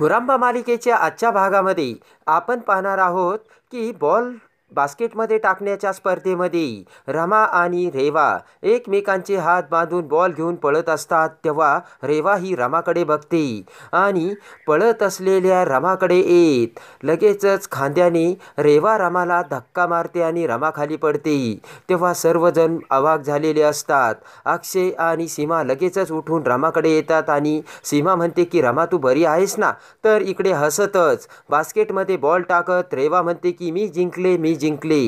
हुरांबा मालिकेच्या आजच्या भागामध्ये आपण पाहणार आहोत की बॉल बास्केटमध्ये टाकण्याच्या स्पर्धेमध्ये रमा आणि रेवा एकमेकांचे हात बांधून बॉल घेऊन पळत असतात तेव्हा रेवा ही रमाकडे बघते आणि पळत असलेल्या रमाकडे येत लगेचच खांद्याने रेवा रमाला धक्का मारते आणि रमा खाली पडते तेव्हा सर्वजण अवाक झालेले असतात अक्षय आणि सीमा लगेचच उठून रमाकडे येतात आणि सीमा म्हणते की रमा तू बरी आहेस ना तर इकडे हसतच बास्केटमध्ये बॉल टाकत रेवा म्हणते की मी जिंकले मी जिंकली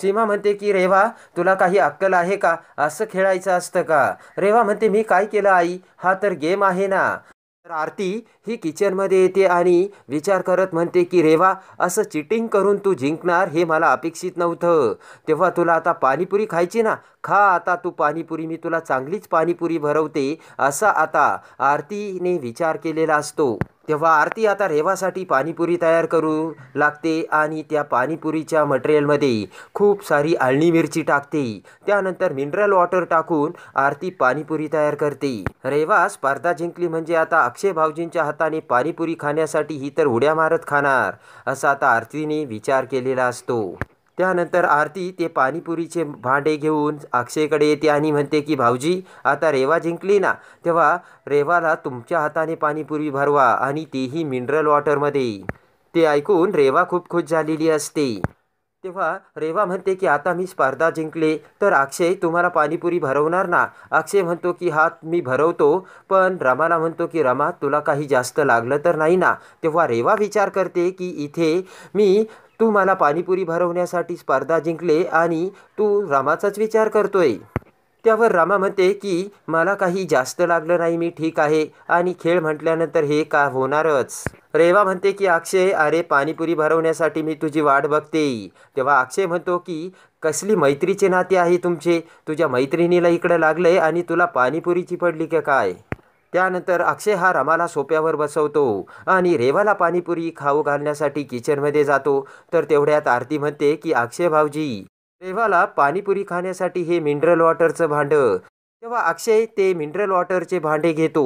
सीमा म्हणते की रेवा तुला काही अक्कल आहे का असं खेळायचं असतं का रेवा म्हणते मी काय केलं आई हा तर गेम आहे ना तर आरती ही किचनमध्ये येते आणि विचार करत म्हणते की रेवा असं चिटिंग करून तू जिंकणार हे मला अपेक्षित नव्हतं तेव्हा तुला आता पाणीपुरी खायची ना खा आता तू पाणीपुरी मी तुला चांगलीच पाणीपुरी भरवते असा आता आरतीने विचार केलेला असतो तेव्हा आरती आता रेवासाठी पाणीपुरी तयार करू लागते आणि त्या पाणीपुरीच्या मटेरियलमध्ये खूप सारी आळणी मिरची टाकते त्यानंतर मिनरल वॉटर टाकून आरती पाणीपुरी तयार करते रेवा स्पर्धा जिंकली म्हणजे आता अक्षय भाऊजींच्या हाताने पाणीपुरी खाण्यासाठी ही तर उड्या मारत खाणार असा आता आरतीने विचार केलेला असतो त्यानंतर आरती ते पाणीपुरीचे भांडे घेऊन अक्षयकडे येते आणि म्हणते की भाऊजी आता रेवा जिंकली ना तेव्हा रेवाला तुमच्या हाताने पाणीपुरी भरवा आणि तीही मिनरल वॉटरमध्ये ते ऐकून रेवा खूप खुश झालेली असते तेव्हा रेवा म्हणते की आता मी स्पर्धा जिंकले तर अक्षय तुम्हाला पाणीपुरी भरवणार ना अक्षय म्हणतो की हा मी भरवतो पण रमाला म्हणतो की रमा तुला काही जास्त लागलं तर नाही ना तेव्हा रेवा विचार करते की इथे मी तू मला पाणीपुरी भरवण्यासाठी स्पर्धा जिंकले आणि तू रामाचाच विचार करतोय त्यावर रामा म्हणते की मला काही जास्त लागलं नाही मी ठीक आहे आणि खेळ म्हटल्यानंतर हे का होणारच रेवा म्हणते की अक्षय अरे पाणीपुरी भरवण्यासाठी मी तुझी वाट बघते तेव्हा अक्षय म्हणतो की कसली मैत्रीचे नाते आहे तुमचे तुझ्या मैत्रिणीला इकडं लागलंय आणि तुला पाणीपुरीची पडली का काय त्यानंतर अक्षय हा रमाला सोप्यावर बसवतो आणि रेवाला पाणीपुरी खाऊ घालण्यासाठी किचनमध्ये जातो तर तेवढ्यात आरती म्हणते की अक्षय भाऊजी रेवाला पाणीपुरी खाण्यासाठी हे मिनरल वॉटरचं भांडं तेव्हा अक्षय ते मिनरल वॉटरचे भांडे घेतो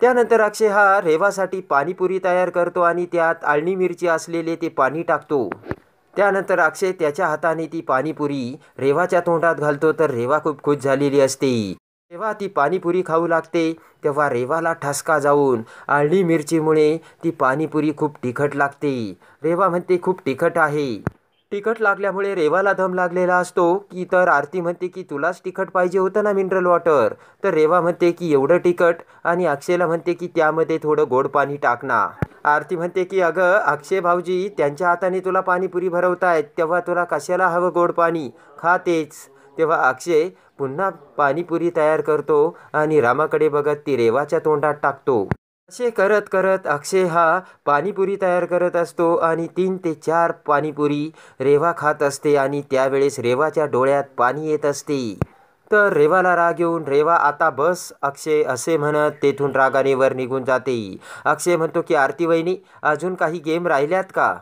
त्यानंतर अक्षय हा रेवासाठी पाणीपुरी तयार करतो आणि त्यात आळणी मिरची असलेले ते पाणी टाकतो त्यानंतर अक्षय त्याच्या हाताने ती पाणीपुरी रेवाच्या तोंडात घालतो तर रेवा खूप खुश झालेली असते जेव्हा ती पाणीपुरी खाऊ लागते तेव्हा रेवाला ठसका जाऊन आळणी मिरचीमुळे ती पाणीपुरी खूप तिखट लागते रेवा म्हणते खूप तिखट आहे तिखट लागल्यामुळे रेवाला दम लागलेला असतो की तर आरती म्हणते की तुलाच तिखट पाहिजे होतं ना मिनरल वॉटर तर रेवा म्हणते की एवढं तिखट आणि अक्षयला म्हणते की त्यामध्ये थोडं गोड पाणी टाकना आरती म्हणते की अगं अक्षय भाऊजी त्यांच्या हाताने तुला पाणीपुरी भरवतायत तेव्हा तुला कशाला हवं गोड पाणी खातेच तेव्हा अक्षय पुन्हा पाणीपुरी तयार करतो आणि रामाकडे बघत ती रेवाच्या तोंडात टाकतो असे करत करत अक्षय हा पाणीपुरी तयार करत असतो आणि तीन ते चार पाणीपुरी रेवा खात असते आणि त्यावेळेस रेवाच्या डोळ्यात पाणी येत असते तर रेवाला राग येऊन रेवा आता बस अक्षय असे म्हणत तेथून रागाने वर निघून जाते अक्षय म्हणतो की आरती वहिनी अजून काही गेम राहिल्यात का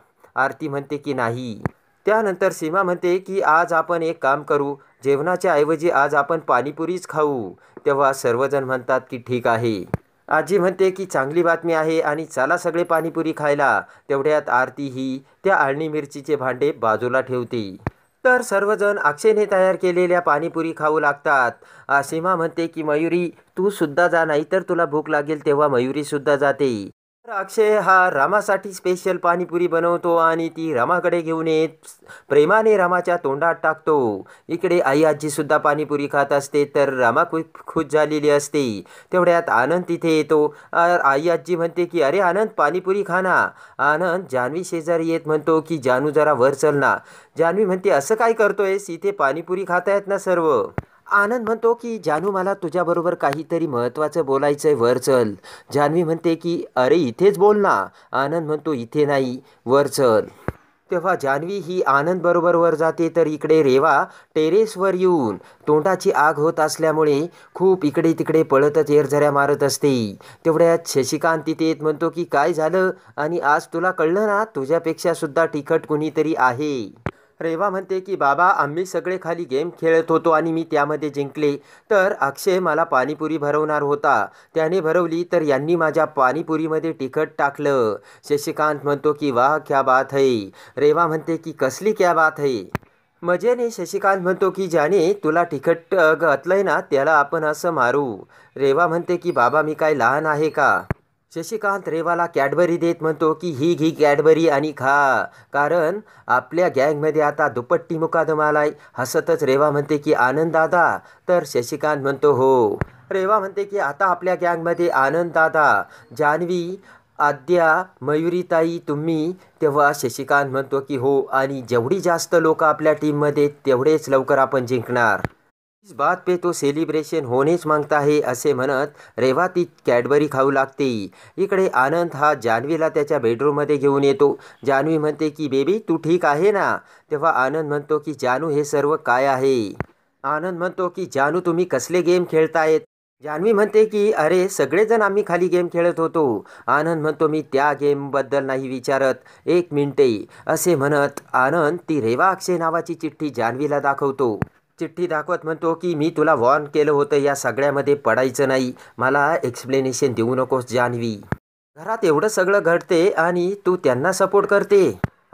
आरती म्हणते की नाही त्यानंतर सीमा म्हणते की आज आपण एक काम करू जेवणाच्या ऐवजी आज आपण पाणीपुरीच खाऊ तेव्हा सर्वजण म्हणतात की ठीक आहे आजी म्हणते की चांगली बातमी आहे आणि चला सगळे पाणीपुरी खायला तेवढ्यात आरती ही त्या आळणी मिरचीचे भांडे बाजूला ठेवते तर सर्वजण अक्षयने तयार केलेल्या पाणीपुरी खाऊ लागतात सीमा म्हणते की मयुरी तू सुद्धा जा नाही तर तुला भूक लागेल तेव्हा सुद्धा जाते अक्षय हा रामासाठी स्पेशल पाणीपुरी बनवतो आणि ती रामाकडे घेऊन येत प्रेमाने रामाच्या तोंडात टाकतो इकडे आई सुद्धा पाणीपुरी खात असते तर रामा खूप खुश झालेली असते तेवढ्यात आनंद तिथे येतो आई आजी म्हणते की अरे आनंद पाणीपुरी खा ना आनंद जान्हवी शेजारी येत म्हणतो की जानू जरा वर चल ना जान्हवी म्हणते असं काय करतोयस इथे पाणीपुरी आहेत ना सर्व आनंद म्हणतो की जानू मला तुझ्याबरोबर काहीतरी महत्त्वाचं बोलायचं आहे वर चल जान्हवी म्हणते की अरे इथेच बोल ना आनंद म्हणतो इथे नाही वर चल तेव्हा जान्हवी ही आनंदबरोबर वर जाते तर इकडे रेवा टेरेसवर येऊन तोंडाची आग होत असल्यामुळे खूप इकडे तिकडे पळतच एरझऱ्या मारत असते तेवढ्यात शशिकांत तिथे येत म्हणतो की काय झालं आणि आज तुला कळलं ना तुझ्यापेक्षा सुद्धा तिखट कुणीतरी आहे रेवा म्हणते की बाबा आम्ही सगळे खाली गेम खेळत होतो आणि मी त्यामध्ये जिंकले तर अक्षय मला पाणीपुरी भरवणार होता त्याने भरवली तर यांनी माझ्या पाणीपुरीमध्ये तिखट टाकलं शशिकांत म्हणतो की वाह क्या बात है रेवा म्हणते की कसली क्या बात है मजेने शशिकांत म्हणतो की ज्याने तुला तिखट घातलंय ना त्याला आपण असं मारू रेवा म्हणते की बाबा मी काय लहान आहे का शशिकांत रेवाला कॅडबरी देत म्हणतो की ही घी कॅडबरी आणि खा कारण आपल्या गँगमध्ये आता दुपट्टी मुकादमाला हसतच रेवा म्हणते की आनंद दादा तर शशिकांत म्हणतो हो रेवा म्हणते की आता आपल्या गँगमध्ये आनंद दादा जान्हवी आद्या मयुरीताई तुम्ही तेव्हा शशिकांत म्हणतो की हो आणि जेवढी जास्त लोक आपल्या टीममध्ये तेवढेच लवकर आपण जिंकणार इस बात पे तो सेलिब्रेशन होणेच मागता आहे असे म्हणत रेवा ती कॅडबरी खाऊ लागते इकडे आनंद हा जान्हवीला त्याच्या बेडरूममध्ये घेऊन येतो जान्हवी म्हणते की बेबी तू ठीक आहे ना तेव्हा आनंद म्हणतो की जानू हे सर्व काय आहे आनंद म्हणतो की जानू तुम्ही कसले गेम खेळतायत जान्हवी म्हणते की अरे सगळेजण आम्ही खाली गेम खेळत होतो आनंद म्हणतो मी त्या गेमबद्दल नाही विचारत एक मिनटे असे म्हणत आनंद ती रेवा अक्षय नावाची चिठ्ठी जान्हवीला दाखवतो चिठ्ठी दाखवत म्हणतो की मी तुला वॉर्न केलं होतं या सगळ्यामध्ये पडायचं नाही मला एक्सप्लेनेशन देऊ नकोस जान्हवी घरात एवढं सगळं घडते आणि तू त्यांना सपोर्ट करते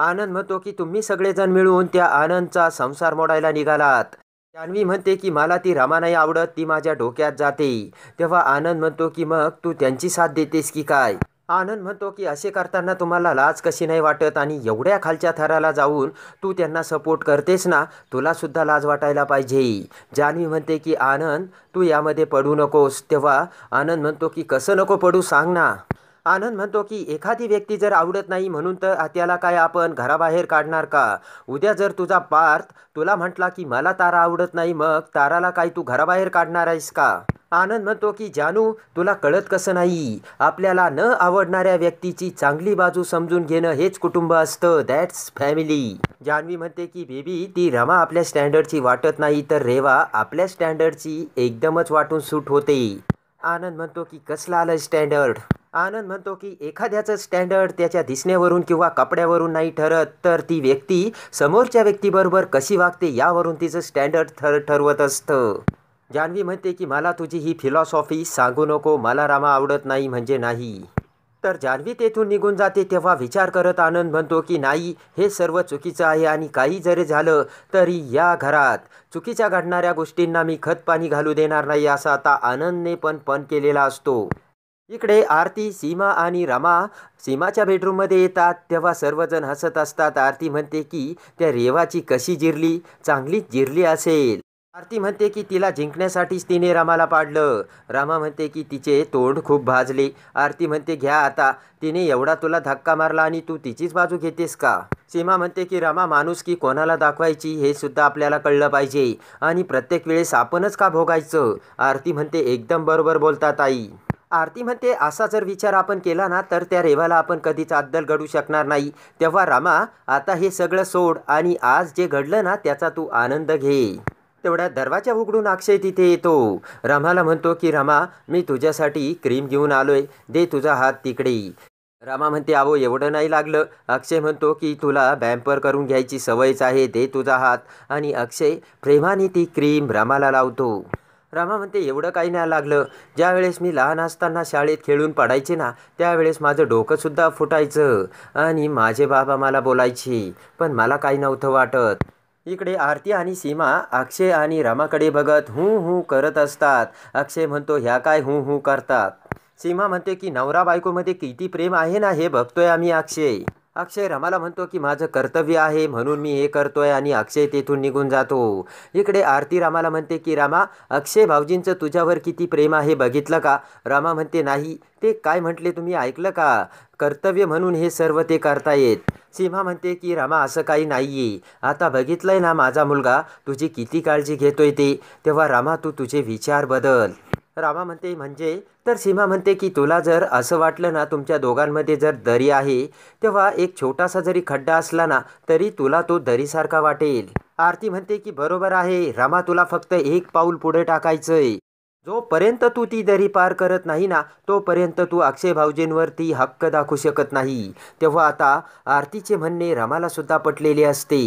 आनंद म्हणतो की तुम्ही सगळेजण मिळून त्या आनंदचा संसार मोडायला निघालात जान्हवी म्हणते की मला ती रमा नाही आवडत ती माझ्या डोक्यात जाते तेव्हा आनंद म्हणतो की मग तू त्यांची साथ देतेस की काय आनंद म्हणतो की असे करताना तुम्हाला लाज कशी नाही वाटत आणि एवढ्या खालच्या थराला जाऊन तू त्यांना सपोर्ट करतेस ना तुलासुद्धा लाज वाटायला पाहिजे जान्हवी म्हणते की आनंद तू यामध्ये पडू नकोस तेव्हा आनंद म्हणतो की कसं नको पडू सांग ना आनंद म्हणतो की एखादी व्यक्ती जर आवडत नाही म्हणून तर त्याला काय आपण घराबाहेर काढणार का उद्या जर तुझा पार्थ तुला म्हटला की मला तारा आवडत नाही मग ताराला काय तू घराबाहेर काढणार आहेस का आनंद म्हणतो की जानू तुला कळत कसं नाही आपल्याला न आवडणाऱ्या व्यक्तीची चांगली बाजू समजून घेणं हेच कुटुंब असतं दॅट्स फॅमिली जान्हवी म्हणते की बेबी ती रमा आपल्या स्टँडर्डची वाटत नाही तर रेवा आपल्या स्टँडर्डची एकदमच वाटून सूट होते आनंद म्हणतो की कसला आलं स्टँडर्ड आनंद म्हणतो की एखाद्याचं स्टँडर्ड त्याच्या दिसण्यावरून किंवा कपड्यावरून नाही ठरत तर ती व्यक्ती समोरच्या व्यक्तीबरोबर कशी वागते यावरून तिचं स्टँडर्ड ठर ठरवत असतं जान्हवी म्हणते की मला तुझी ही फिलॉसॉफी सांगू नको मला रामा आवडत नाही म्हणजे नाही तर जान्हवी तेथून निघून जाते तेव्हा विचार करत आनंद म्हणतो की नाही हे सर्व चुकीचं आहे आणि काही जरी झालं तरी या घरात चुकीच्या घडणाऱ्या गोष्टींना मी खतपाणी घालू देणार नाही असा आता आनंदने पण पण केलेला असतो इकडे आरती सीमा आणि रमा सीमाच्या बेडरूममध्ये येतात तेव्हा सर्वजण हसत असतात आरती म्हणते की त्या रेवाची कशी जिरली चांगलीच जिरली असेल आरती म्हणते की तिला जिंकण्यासाठीच तिने रामाला पाडलं रामा म्हणते की तिचे तोंड खूप भाजले आरती म्हणते घ्या आता तिने एवढा तुला धक्का मारला आणि तू तिचीच बाजू घेतेस का सीमा म्हणते की रामा माणूस की कोणाला दाखवायची हे सुद्धा आपल्याला कळलं पाहिजे आणि प्रत्येक वेळेस आपणच का भोगायचं आरती म्हणते एकदम बरोबर बोलतात आई आरती म्हणते असा जर विचार आपण केला ना तर त्या रेवाला आपण कधीच अद्दल घडू शकणार नाही तेव्हा रामा आता हे सगळं सोड आणि आज जे घडलं ना त्याचा तू आनंद घे तेवढ्या दरवाजा उघडून अक्षय तिथे येतो रमाला म्हणतो की रमा मी तुझ्यासाठी क्रीम घेऊन आलोय दे तुझा हात तिकडे रामा म्हणते आवो एवढं नाही लागलं अक्षय म्हणतो की तुला बॅम्पर करून घ्यायची सवयच आहे दे तुझा हात आणि अक्षय प्रेमाने ती क्रीम रामाला लावतो रामा म्हणते एवढं काही नाही लागलं ज्यावेळेस मी लहान असताना शाळेत खेळून पडायचे ना त्यावेळेस माझं डोकंसुद्धा फुटायचं आणि माझे बाबा मला बोलायचे पण मला काही नव्हतं वाटत इकडे आरती आणि सीमा अक्षय आणि रामाकडे बघत हु हु करत असतात अक्षय म्हणतो ह्या काय हु हु करतात सीमा म्हणते की नवरा बायकोमध्ये किती प्रेम आहे ना हे बघतोय आम्ही अक्षय अक्षय रमाला म्हणतो की माझं कर्तव्य आहे म्हणून मी हे करतोय आणि अक्षय तेथून निघून जातो इकडे आरती रामाला म्हणते की रामा अक्षय भाऊजींचं तुझ्यावर किती प्रेम आहे बघितलं का रामा म्हणते नाही ते काय म्हटले तुम्ही ऐकलं का कर्तव्य म्हणून हे सर्व ते करतायत सीमा म्हणते की रामा असं काही नाही आता बघितलंय ना माझा मुलगा तुझी किती काळजी घेतोय ते तेव्हा रामा तू तुझे विचार बदल रामा म्हणते म्हणजे तर सीमा म्हणते की तुला जर असं वाटलं ना तुमच्या दोघांमध्ये जर दरी आहे तेव्हा एक छोटासा जरी खड्डा असला ना तरी तुला तो दरीसारखा वाटेल आरती म्हणते की बरोबर आहे रामा तुला फक्त एक पाऊल पुढे टाकायचंय जोपर्यंत तू ती दरी पार करत नाही ना तोपर्यंत तू अक्षय भाऊजींवरती हक्क दाखवू शकत नाही तेव्हा आता आरतीचे म्हणणे सुद्धा पटलेले असते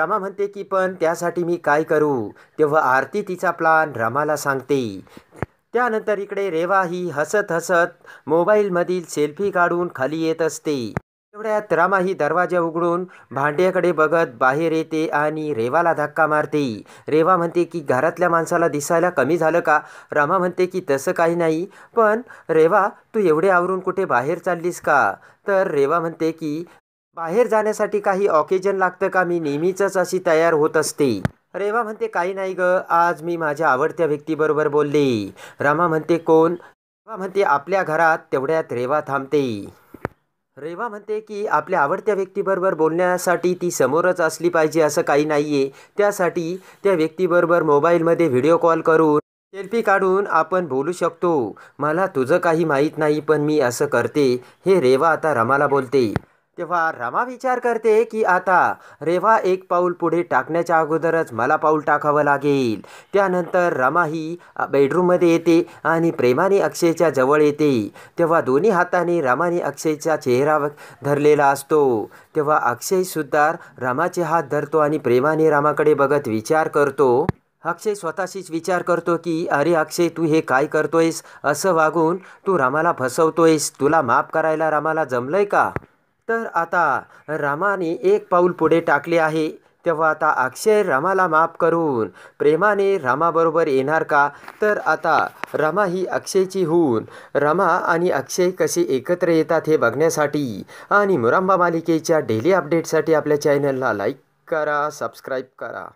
रमा म्हणते की पण त्यासाठी मी काय करू तेव्हा आरती तिचा प्लान रमाला सांगते त्यानंतर इकडे रेवा ही हसत हसत मोबाईलमधील सेल्फी काढून खाली येत असते तेवढ्यात ही दरवाजा उघडून भांड्याकडे बघत बाहेर येते आणि रेवाला धक्का मारते रेवा म्हणते की घरातल्या माणसाला दिसायला कमी झालं का रामा म्हणते की तसं काही नाही पण रेवा तू एवढे आवरून कुठे बाहेर चाललीस का तर रेवा म्हणते की बाहेर जाण्यासाठी काही ऑकेजन लागतं का मी नेहमीच अशी तयार होत असते रेवा म्हणते काही नाही ग आज मी माझ्या आवडत्या व्यक्तीबरोबर बोलले रामा म्हणते कोण रेवा म्हणते आपल्या घरात तेवढ्यात रेवा थांबते रेवा म्हणते की आपल्या आवडत्या व्यक्तीबरोबर बोलण्यासाठी ती समोरच असली पाहिजे असं काही नाही आहे त्यासाठी त्या व्यक्तीबरोबर मोबाईलमध्ये व्हिडिओ कॉल करून सेल्फी काढून आपण बोलू शकतो मला तुझं काही माहीत नाही पण मी असं करते हे रेवा आता रमाला बोलते तेव्हा रमा विचार करते की आता रेवा एक पाऊल पुढे टाकण्याच्या अगोदरच मला पाऊल टाकावं लागेल त्यानंतर रमा ही बेडरूममध्ये येते आणि प्रेमाने अक्षयच्या जवळ येते तेव्हा दोन्ही हाताने रमाने अक्षयचा चेहरा धरलेला असतो तेव्हा अक्षयसुद्धा रमाचे हात धरतो आणि प्रेमाने रामाकडे बघत विचार करतो अक्षय स्वतःशीच विचार करतो की अरे अक्षय तू हे काय करतोयस असं वागून तू रामाला फसवतोयस तुला माफ करायला रामाला जमलंय का तर आता रामाने एक पाऊल पुढे टाकले आहे तेव्हा आता अक्षय रामाला माफ करून प्रेमाने रामाबरोबर येणार का तर आता रमा ही अक्षयची होऊन रमा आणि अक्षय कसे एकत्र येतात हे बघण्यासाठी आणि मुरांबा मालिकेच्या डेली अपडेटसाठी आपल्या चॅनलला लाईक करा सबस्क्राईब करा